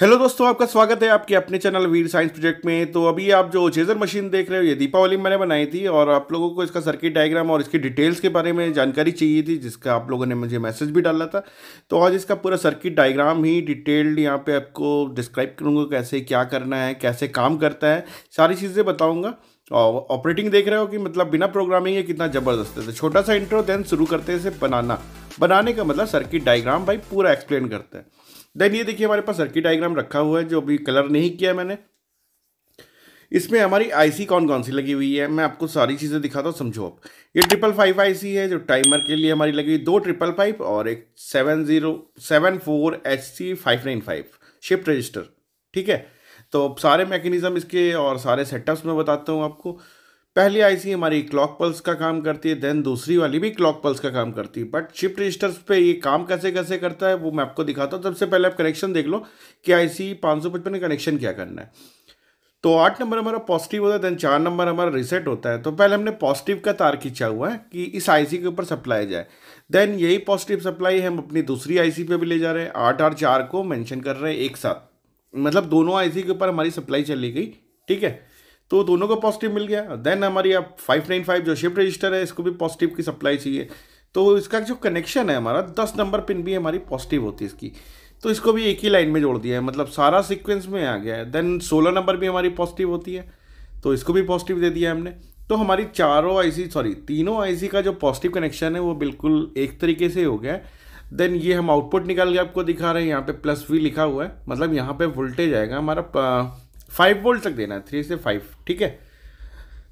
hello दोस्तों आपका स्वागत है आपके अपने चैनल वीर साइंस प्रोजेक्ट में तो अभी आप जो चेजर मशीन देख रहे हो ये दीपावली मैंने बनाई थी और आप लोगों को इसका सर्किट डायग्राम और इसकी डिटेल्स के बारे में जानकारी चाहिए थी जिसका आप लोगों ने मुझे मैसेज भी डाला था तो आज इसका पूरा सर्किट डायग्राम ही डिटेल्ड यहाँ पर आपको डिस्क्राइब करूँगा कैसे क्या करना है कैसे काम करता है सारी चीज़ें बताऊँगा और ऑपरेटिंग देख रहे हो कि मतलब बिना प्रोग्रामिंग ये कितना ज़बरदस्त है तो छोटा सा इंटरव्यू देन शुरू करते हैं इसे बनाना बनाने का मतलब सर्किट डायग्राम भाई पूरा एक्सप्लेन करते हैं देन ये देखिए हमारे पास सर्किट डायग्राम रखा हुआ है जो अभी कलर नहीं किया मैंने इसमें हमारी आईसी कौन कौन सी लगी हुई है मैं आपको सारी चीज़ें दिखाता हूँ समझो आप ये ट्रिपल फाइव आईसी है जो टाइमर के लिए हमारी लगी हुई दो ट्रिपल फाइव और एक seven zero seven four H C five nine five shift register ठीक है तो सारे मैकेनिज़्म इसके और सारे सेटअप्स में बताता हूँ आपको पहली आईसी हमारी क्लॉक पल्स का काम करती है देन दूसरी वाली भी क्लॉक पल्स का काम करती है बट शिफ्ट रजिस्टर्स पे ये काम कैसे कैसे करता है वो मैं आपको दिखाता हूँ सबसे पहले आप कनेक्शन देख लो कि आईसी 555 में कनेक्शन क्या करना है तो आठ नंबर हमारा पॉजिटिव होता है देन चार नंबर हमारा रिसेट होता है तो पहले हमने पॉजिटिव का तार खींचा हुआ है कि इस आईसी के ऊपर सप्लाई जाए देन यही पॉजिटिव सप्लाई हम अपनी दूसरी आईसी पे भी ले जा रहे हैं आठ आठ चार को मेंशन कर रहे हैं एक साथ मतलब दोनों आईसी के ऊपर हमारी सप्लाई चली गई ठीक है तो दोनों को पॉजिटिव मिल गया देन हमारी आप फाइव नाइन फाइव जो शिफ्ट रजिस्टर है इसको भी पॉजिटिव की सप्लाई चाहिए तो इसका जो कनेक्शन है हमारा दस नंबर पिन भी हमारी पॉजिटिव होती है इसकी तो इसको भी एक ही लाइन में जोड़ दिया है मतलब सारा सिक्वेंस में आ गया है देन सोलह नंबर भी हमारी पॉजिटिव होती है तो इसको भी पॉजिटिव दे दिया हमने तो हमारी चारों आईसी सॉरी तीनों आईसी का जो पॉजिटिव कनेक्शन है वो बिल्कुल एक तरीके से हो गया है देन ये हम आउटपुट निकाल के आपको दिखा रहे हैं यहाँ पे प्लस वी लिखा हुआ है मतलब यहाँ पे वोल्टेज आएगा हमारा फाइव वोल्ट तक देना है थ्री से फाइव ठीक है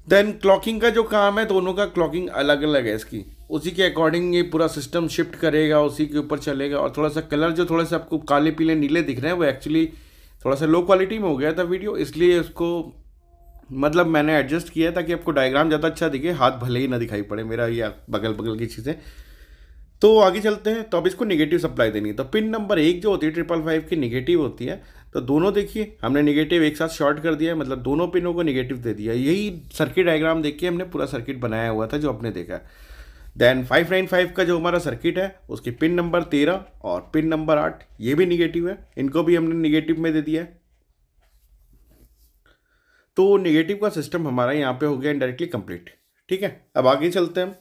देन क्लॉकिंग का जो काम है दोनों का क्लॉकिंग अलग अलग है इसकी उसी के अकॉर्डिंग ये पूरा सिस्टम शिफ्ट करेगा उसी के ऊपर चलेगा और थोड़ा सा कलर जो थोड़ा सा आपको काले पीले नीले दिख रहे हैं वो एक्चुअली थोड़ा सा लो क्वालिटी में हो गया था वीडियो इसलिए उसको मतलब मैंने एडजस्ट किया ताकि आपको डायग्राम ज़्यादा अच्छा दिखे हाथ भले ही ना दिखाई पड़े मेरा या बगल बगल की चीज़ें तो आगे चलते हैं तो अब इसको निगेटिव सप्लाई देनी है तो पिन नंबर एक जो होती है ट्रिपल फाइव की निगेटिव होती है तो दोनों देखिए हमने निगेटिव एक साथ शॉर्ट कर दिया मतलब दोनों पिनों को निगेटिव दे दिया यही सर्किट डायग्राम देख के हमने पूरा सर्किट बनाया हुआ था जो आपने देखा देन 595 का जो हमारा सर्किट है उसके पिन नंबर 13 और पिन नंबर 8 ये भी निगेटिव है इनको भी हमने निगेटिव में दे दिया है तो निगेटिव का सिस्टम हमारा यहाँ पे हो गया इनडायरेक्टली कंप्लीट ठीक है अब आगे चलते हैं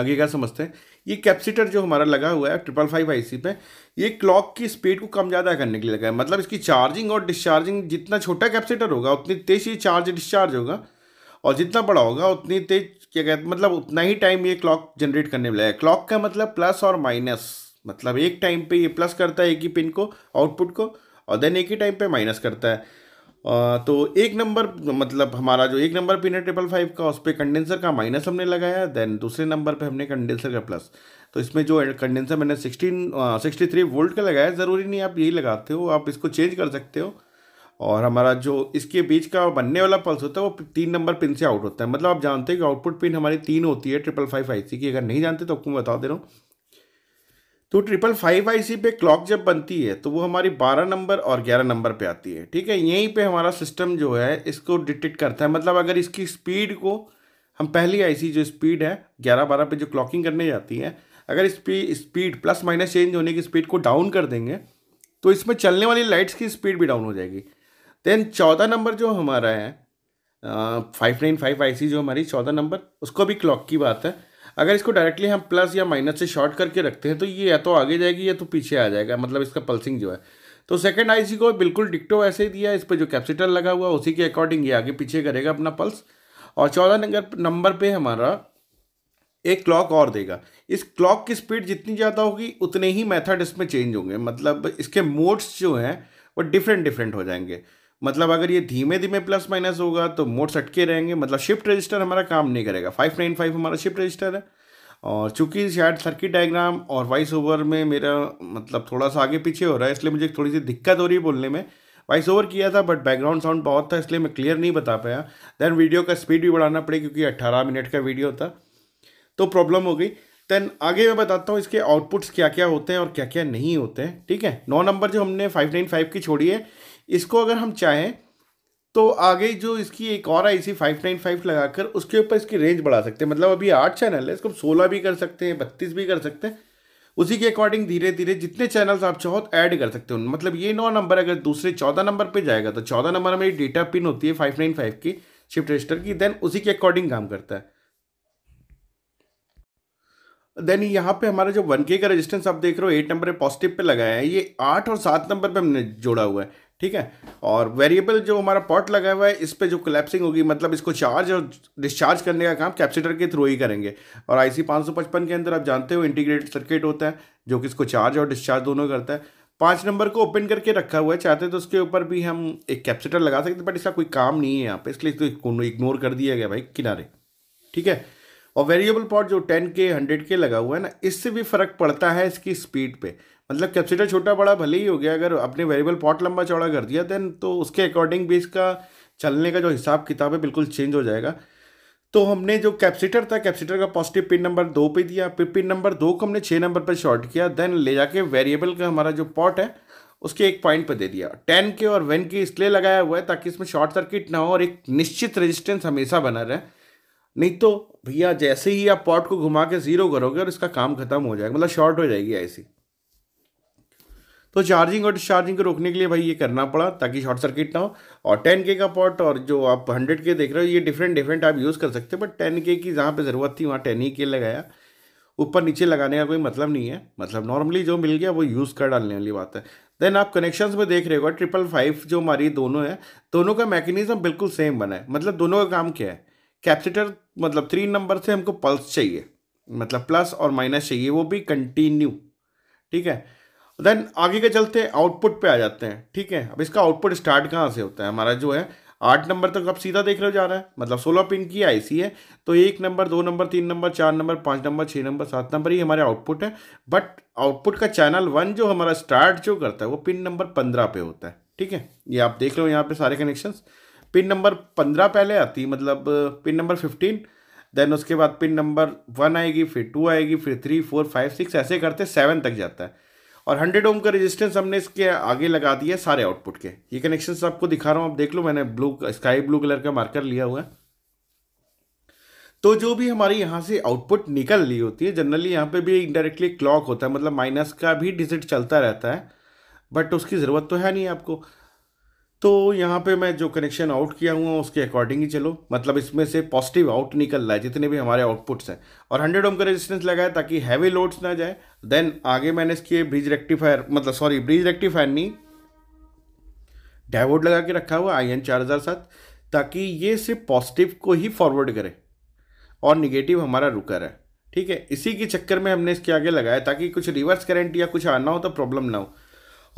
आगे क्या समझते हैं ये कैपेसिटर जो हमारा लगा हुआ है ट्रिपल फाइव आई सी पे ये क्लॉक की स्पीड को कम ज़्यादा करने के लिए लगा है मतलब इसकी चार्जिंग और डिस्चार्जिंग जितना छोटा कैपेसिटर होगा उतनी तेज़ ये चार्ज डिस्चार्ज होगा और जितना बड़ा होगा उतनी तेज क्या कहते मतलब उतना ही टाइम ये क्लॉक जनरेट करने में लगा क्लॉक का मतलब प्लस और माइनस मतलब एक टाइम पे ये प्लस करता है एक ही पिन को आउटपुट को और देन एक ही टाइम पे माइनस करता है तो एक नंबर मतलब हमारा जो एक नंबर है ट्रिपल फाइव का उस पर कंडेंसर का माइनस हमने लगाया देन दूसरे नंबर पे हमने कंडेंसर का प्लस तो इसमें जो कंडेंसर मैंने सिक्सटीन सिक्सटी थ्री वोल्ट का लगाया ज़रूरी नहीं आप यही लगाते हो आप इसको चेंज कर सकते हो और हमारा जो इसके बीच का बनने वाला पल्स होता है वो तीन नंबर पिन से आउट होता है मतलब आप जानते हैं कि आउटपुट पिन हमारी तीन होती है ट्रिपल फाइव आई सी की अगर नहीं जानते तो आपको मैं बता दे रहा हूँ तो ट्रिपल फाइव आई सी पे क्लॉक जब बनती है तो वो हमारी बारह नंबर और ग्यारह नंबर पे आती है ठीक है यहीं पे हमारा सिस्टम जो है इसको डिटेक्ट करता है मतलब अगर इसकी स्पीड को हम पहली आईसी जो स्पीड है ग्यारह बारह पे जो क्लॉकिंग करने जाती है अगर इसकी स्पीड प्लस माइनस चेंज होने की स्पीड को डाउन कर देंगे तो इसमें चलने वाली लाइट्स की स्पीड भी डाउन हो जाएगी देन चौदह नंबर जो हमारा है five nine five I C जो हमारी चौदह नंबर उसको भी क्लॉक की बात है अगर इसको डायरेक्टली हम प्लस या माइनस से शॉर्ट करके रखते हैं तो ये या तो आगे जाएगी या तो पीछे आ जाएगा मतलब इसका पल्सिंग जो है तो सेकंड आईसी को बिल्कुल डिक्टो ऐसे ही दिया इस पर जो कैप्सिटल लगा हुआ उसी के अकॉर्डिंग ये आगे पीछे करेगा अपना पल्स और चौदह नंबर नंबर पर हमारा एक क्लॉक और देगा इस क्लॉक की स्पीड जितनी ज़्यादा होगी उतने ही मेथड इसमें चेंज होंगे मतलब इसके मोड्स जो हैं वो डिफरेंट डिफरेंट हो जाएंगे मतलब अगर ये धीमे धीमे प्लस माइनस होगा तो मोड सटके रहेंगे मतलब शिफ्ट रजिस्टर हमारा काम नहीं करेगा फाइव नाइन फाइव हमारा शिफ्ट रजिस्टर है और चूंकि शायद सर्किट डायग्राम और वॉइस ओवर में मेरा मतलब थोड़ा सा आगे पीछे हो रहा है इसलिए मुझे थोड़ी सी दिक्कत हो रही है बोलने में वॉइस ओवर किया था बट बैकग्राउंड साउंड बहुत था इसलिए मैं क्लियर नहीं बता पाया देन वीडियो का स्पीड भी बढ़ाना पड़े क्योंकि अट्ठारह मिनट का वीडियो था तो प्रॉब्लम हो गई देन आगे मैं बताता हूँ इसके आउटपुट्स क्या क्या होते हैं और क्या क्या नहीं होते हैं ठीक है नौ नंबर जो हमने फाइव नाइन फाइव की छोड़ी है इसको अगर हम चाहें तो आगे जो इसकी एक और I C five nine five लगाकर उसके ऊपर इसकी रेंज बढ़ा सकते हैं मतलब अभी आठ चैनल है इसको हम सोलह भी कर सकते हैं बत्तीस भी कर सकते हैं उसी के अकॉर्डिंग धीरे धीरे जितने चैनल्स आप चाहो ऐड तो कर सकते हो मतलब ये नौ नंबर अगर दूसरे चौदह नंबर पे जाएगा तो चौदह नंबर में डेटा पिन होती है फाइव नाइन फाइव की शिफ्ट रजिस्टर की देन उसी के अकॉर्डिंग काम करता है देन यहाँ पे हमारा जो वन के का रजिस्टेंस आप देख रहे हो एट नंबर पॉजिटिव पे लगाया है ये आठ और सात नंबर पे हमने जोड़ा हुआ है ठीक है और वेरिएबल जो हमारा पॉट लगा हुआ है इस पर जो कलेप्सिंग होगी मतलब इसको चार्ज और डिस्चार्ज करने का काम कैप्सिटर के थ्रू ही करेंगे और आईसी सी के अंदर आप जानते हो इंटीग्रेटेड सर्किट होता है जो कि इसको चार्ज और डिस्चार्ज दोनों करता है पाँच नंबर को ओपन करके रखा हुआ है चाहते तो उसके ऊपर भी हम एक कैप्सिटर लगा सकते बट इसका कोई काम नहीं है यहाँ पे इसलिए इसको इग्नोर कर दिया गया भाई किनारे ठीक है और वेरिएबल पॉट जो टेन के हंड्रेड के लगा हुआ है ना इससे भी फ़र्क पड़ता है इसकी स्पीड पे मतलब कैपेसिटर छोटा बड़ा भले ही हो गया अगर अपने वेरिएबल पॉट लंबा चौड़ा कर दिया देन तो उसके अकॉर्डिंग भी इसका चलने का जो हिसाब किताब है बिल्कुल चेंज हो जाएगा तो हमने जो कैपेसिटर था कैपेसिटर का पॉजिटिव पिन नंबर दो पे दिया फिर पिन नंबर दो को हमने छः नंबर पर शॉर्ट किया देन ले जाके वेरिएबल का हमारा जो पॉट है उसके एक पॉइंट पर दे दिया टेन के और वन के इसलिए लगाया हुआ है ताकि इसमें शॉर्ट सर्किट ना हो और एक निश्चित रेजिस्टेंस हमेशा बना रहे नहीं तो भैया जैसे ही आप पॉट को घुमा के ज़ीरो करोगे और इसका काम खत्म हो जाएगा मतलब शॉर्ट हो जाएगी ऐसी तो चार्जिंग और डिस्चार्जिंग को रोकने के लिए भाई ये करना पड़ा ताकि शॉर्ट सर्किट ना हो और टेन के का पॉट और जो आप हंड्रेड के देख रहे हो ये डिफरेंट डिफरेंट आप यूज़ कर सकते हो बट टेन के की जहाँ पे ज़रूरत थी वहाँ टेन ही के लगाया ऊपर नीचे लगाने का कोई मतलब नहीं है मतलब नॉर्मली जो मिल गया वो यूज़ कर डालने वाली बात है देन आप कनेक्शन में देख रहे हो ट्रिपल फाइव जो हमारी दोनों है दोनों का मैकेनिज्म बिल्कुल सेम बना है मतलब दोनों का काम क्या है कैप्सीटर मतलब थ्री नंबर से हमको पल्स चाहिए मतलब प्लस और माइनस चाहिए वो भी कंटिन्यू ठीक है देन आगे के चलते आउटपुट पे आ जाते हैं ठीक है अब इसका आउटपुट स्टार्ट कहाँ से होता है हमारा जो है आठ नंबर तक आप सीधा देख रहे हो जा रहा है मतलब सोलह पिन की आईसी है तो एक नंबर दो नंबर तीन नंबर चार नंबर पाँच नंबर छः नंबर सात नंबर ही हमारे आउटपुट है बट आउटपुट का चैनल वन जो हमारा स्टार्ट जो करता है वो पिन नंबर पंद्रह पे होता है ठीक है ये आप देख लो यहाँ पे सारे कनेक्शंस पिन नंबर पंद्रह पहले आती मतलब पिन नंबर फिफ्टीन देन उसके बाद पिन नंबर वन आएगी फिर टू आएगी फिर थ्री फोर फाइव सिक्स ऐसे करते सेवन तक जाता है और हंड्रेड ओम का रेजिस्टेंस हमने इसके आगे लगा दिया सारे आउटपुट के ये कनेक्शन आपको दिखा रहा हूँ आप देख लो मैंने ब्लू स्काई ब्लू कलर का मार्कर लिया हुआ है तो जो भी हमारी यहाँ से आउटपुट निकल रही होती है जनरली यहाँ पे भी इनडायरेक्टली क्लॉक होता है मतलब माइनस का भी डिजिट चलता रहता है बट उसकी ज़रूरत तो है नहीं आपको तो यहाँ पे मैं जो कनेक्शन आउट किया हुआ उसके अकॉर्डिंग ही चलो मतलब इसमें से पॉजिटिव आउट निकल रहा है जितने भी हमारे आउटपुट्स हैं और 100 ओम का रेजिस्टेंस लगाया ताकि हैवी लोड्स ना जाए देन आगे मैंने इसके ब्रिज रेक्टिफायर मतलब सॉरी ब्रिज रेक्टिफायर नहीं डायवोड लगा के रखा हुआ आई एन ताकि ये सिर्फ पॉजिटिव को ही फॉरवर्ड करे और निगेटिव हमारा रुका रहे ठीक है इसी के चक्कर में हमने इसके आगे लगाया ताकि कुछ रिवर्स करेंट या कुछ आना हो तो प्रॉब्लम ना हो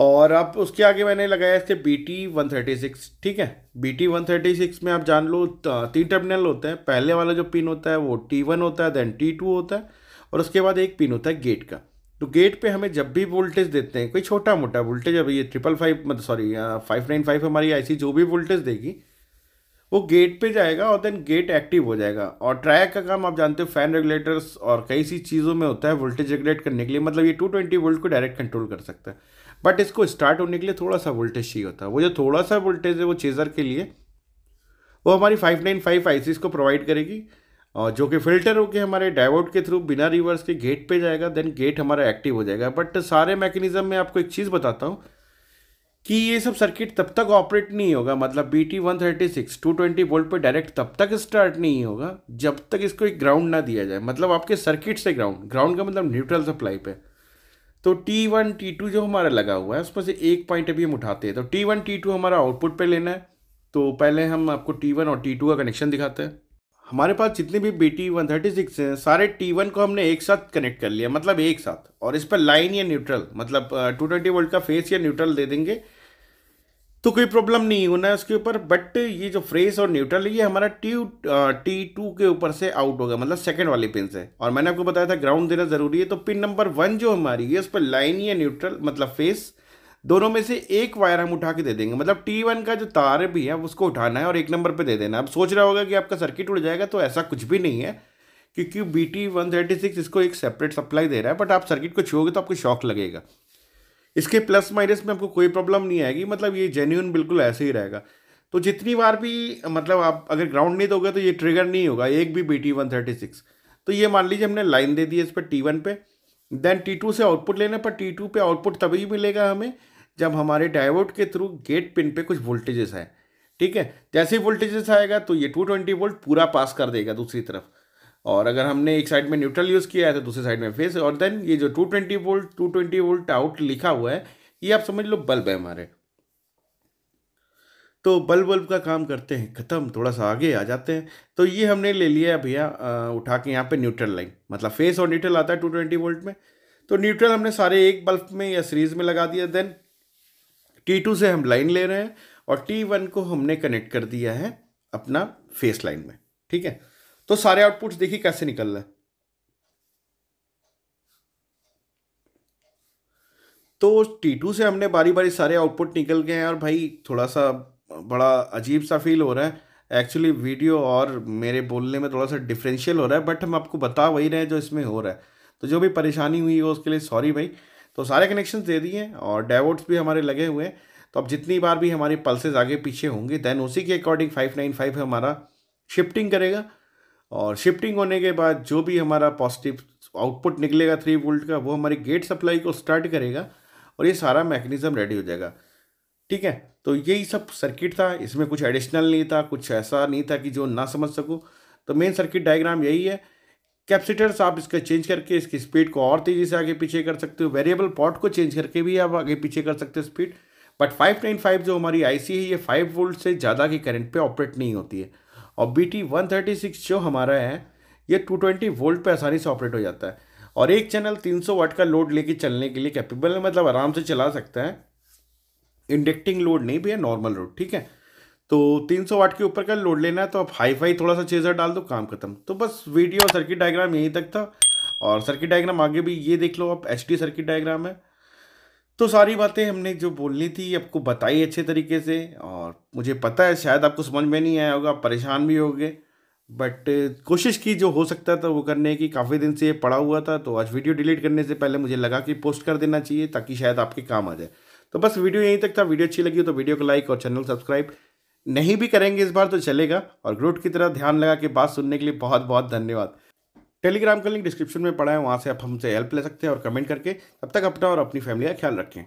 और आप उसके आगे मैंने लगाया थे B T one thirty six ठीक है B T one thirty six में आप जान लो तीन टर्मिनल होते हैं पहले वाला जो पिन होता है वो टी वन होता है देन टी टू होता है और उसके बाद एक पिन होता है गेट का तो गेट पे हमें जब भी वोल्टेज देते हैं कोई छोटा मोटा वोल्टेज अब ये ट्रिपल फाइव मतलब सॉरी फाइव नाइन फाइव हमारी आईसी जो भी वोल्टेज देगी वो गेट पे जाएगा और देन गेट एक्टिव हो जाएगा और ट्रैक का काम आप जानते हो फैन रेगुलेटर्स और कई सी चीज़ों में होता है वोल्टेज रेगुलेट करने के लिए मतलब ये टू ट्वेंटी वोल्ट को डायरेक्ट कंट्रोल कर सकता है बट इसको स्टार्ट होने के लिए थोड़ा सा वोल्टेज चाहिए होता है वो जो थोड़ा सा वोल्टेज है वो चेजर के लिए वो हमारी 595 आईसीस को प्रोवाइड करेगी और जो कि फिल्टर होकर हमारे डाइवर्ट के थ्रू बिना रिवर्स के गेट पे जाएगा देन गेट हमारा एक्टिव हो जाएगा बट सारे मैकेनिज्म में आपको एक चीज़ बताता हूँ कि ये सब सर्किट तब तक ऑपरेट नहीं होगा मतलब B T one thirty six two twenty volt पर डायरेक्ट तब तक स्टार्ट नहीं होगा जब तक इसको एक ग्राउंड ना दिया जाए मतलब आपके सर्किट से ग्राउंड ग्राउंड का मतलब न्यूट्रल सप्लाई पर तो टी वन टी टू जो हमारा लगा हुआ है उसमें से एक पॉइंट अभी हम उठाते हैं तो टी वन टी टू हमारा आउटपुट पे लेना है तो पहले हम आपको टी वन और टी टू का कनेक्शन दिखाते हैं हमारे पास जितने भी B T one thirty six हैं सारे टी वन को हमने एक साथ कनेक्ट कर लिया मतलब एक साथ और इस पर लाइन या न्यूट्रल मतलब टू ट्वेंटी वोल्ट का फेस या न्यूट्रल दे देंगे तो कोई प्रॉब्लम नहीं होना है उसके ऊपर बट ये जो फ्रेस और न्यूट्रल है ये हमारा टी टी टू के ऊपर से आउट होगा मतलब सेकंड वाली पिन से और मैंने आपको बताया था ग्राउंड देना ज़रूरी है तो पिन नंबर वन जो हमारी है उस पर लाइन या न्यूट्रल मतलब फेस दोनों में से एक वायर हम उठा के दे देंगे मतलब टी वन का जो तार भी है उसको उठाना है और एक नंबर पर दे देना अब सोच रहा होगा कि आपका सर्किट उड़ जाएगा तो ऐसा कुछ भी नहीं है क्योंकि B T one thirty six इसको एक सेपरेट सप्लाई दे रहा है बट आप सर्किट को छूओगे तो आपको शॉक लगेगा इसके प्लस माइनस में आपको कोई प्रॉब्लम नहीं आएगी मतलब ये जेन्यून बिल्कुल ऐसे ही रहेगा तो जितनी बार भी मतलब आप अगर ग्राउंड नहीं दोगे तो ये ट्रिगर नहीं होगा एक भी B T one thirty six तो ये मान लीजिए हमने लाइन दे दी है इस पर टी वन पे देन टी टू से आउटपुट लेने पर टी टू पे आउटपुट तभी मिलेगा हमें जब हमारे डायवर्ट के थ्रू गेट पिन पे कुछ वोल्टेजेस हैं ठीक है जैसे ही वोल्टेजेस आएगा तो ये टू ट्वेंटी वोल्ट पूरा पास कर देगा दूसरी तरफ और अगर हमने एक साइड में न्यूट्रल यूज़ किया है तो दूसरे साइड में फेस और देन ये जो two twenty volt two twenty volt out लिखा हुआ है ये आप समझ लो बल्ब है हमारे तो बल्ब बल्ब का काम करते हैं ख़त्म थोड़ा सा आगे आ जाते हैं तो ये हमने ले लिया है भैया उठा के यहाँ पे न्यूट्रल लाइन मतलब फेस और न्यूट्रल आता है टू ट्वेंटी वोल्ट में तो न्यूट्रल हमने सारे एक बल्ब में या सीरीज में लगा दिया देन टी टू से हम लाइन ले रहे हैं और टी वन को हमने कनेक्ट कर दिया है अपना फेस लाइन में ठीक है तो सारे आउटपुट्स देखिए कैसे निकल रहे तो टी टू से हमने बारी बारी सारे आउटपुट निकल गए हैं और भाई थोड़ा सा बड़ा अजीब सा फील हो रहा है एक्चुअली वीडियो और मेरे बोलने में थोड़ा सा डिफरेंशियल हो रहा है बट हम आपको बता वही रहे हैं जो इसमें हो रहा है तो जो भी परेशानी हुई हो उसके लिए सॉरी भाई तो सारे कनेक्शन दे दिए और डाइवोट्स भी हमारे लगे हुए हैं तो अब जितनी बार भी हमारे पल्सेज आगे पीछे होंगे दैन उसी के अकॉर्डिंग फाइव नाइन फाइव हमारा शिफ्टिंग करेगा और शिफ्टिंग होने के बाद जो भी हमारा पॉजिटिव आउटपुट निकलेगा थ्री वोल्ट का वो हमारी गेट सप्लाई को स्टार्ट करेगा और ये सारा मैकेनिज्म रेडी हो जाएगा ठीक है तो यही सब सर्किट था इसमें कुछ एडिशनल नहीं था कुछ ऐसा नहीं था कि जो ना समझ सकूँ तो मेन सर्किट डायग्राम यही है कैपेसिटर्स आप इसका चेंज करके इसकी स्पीड को और तेज़ी से आगे पीछे कर सकते हो वेरिएबल पॉट को चेंज करके भी आप आगे पीछे कर सकते हो स्पीड बट 595 जो हमारी आईसी है ये 5 वोल्ट से ज़्यादा की करंट पे ऑपरेट नहीं होती है और B T one thirty six जो हमारा है ये टू ट्वेंटी वोल्ट पर आसानी से ऑपरेट हो जाता है और एक चैनल तीन सौ वाट का लोड लेके चलने के लिए कैपेबल है मतलब आराम से चला सकता है इंडक्टिंग लोड नहीं भी है नॉर्मल लोड ठीक है तो 300 वाट के ऊपर का लोड लेना है तो आप हाई फाई थोड़ा सा चेजर डाल दो काम खत्म तो बस वीडियो सर्किट डायग्राम यहीं तक था और सर्किट डायग्राम आगे भी ये देख लो आप एच सर्किट डायग्राम है तो सारी बातें हमने जो बोलनी थी आपको बताई अच्छे तरीके से और मुझे पता है शायद आपको समझ में नहीं आया होगा परेशान भी होगे बट कोशिश की जो हो सकता था वो करने की काफ़ी दिन से ये पड़ा हुआ था तो आज वीडियो डिलीट करने से पहले मुझे लगा कि पोस्ट कर देना चाहिए ताकि शायद आपके काम आ जाए तो बस वीडियो यहीं तक था वीडियो अच्छी लगी तो वीडियो को लाइक और चैनल सब्सक्राइब नहीं भी करेंगे इस बार तो चलेगा और ग्रोट की तरह ध्यान लगा के बात सुनने के लिए बहुत बहुत धन्यवाद टेलीग्राम का लिंक डिस्क्रिप्शन में पड़ा है वहाँ से आप हमसे हेल्प ले सकते हैं और कमेंट करके तब तक अपना और अपनी फैमिली का ख्याल रखें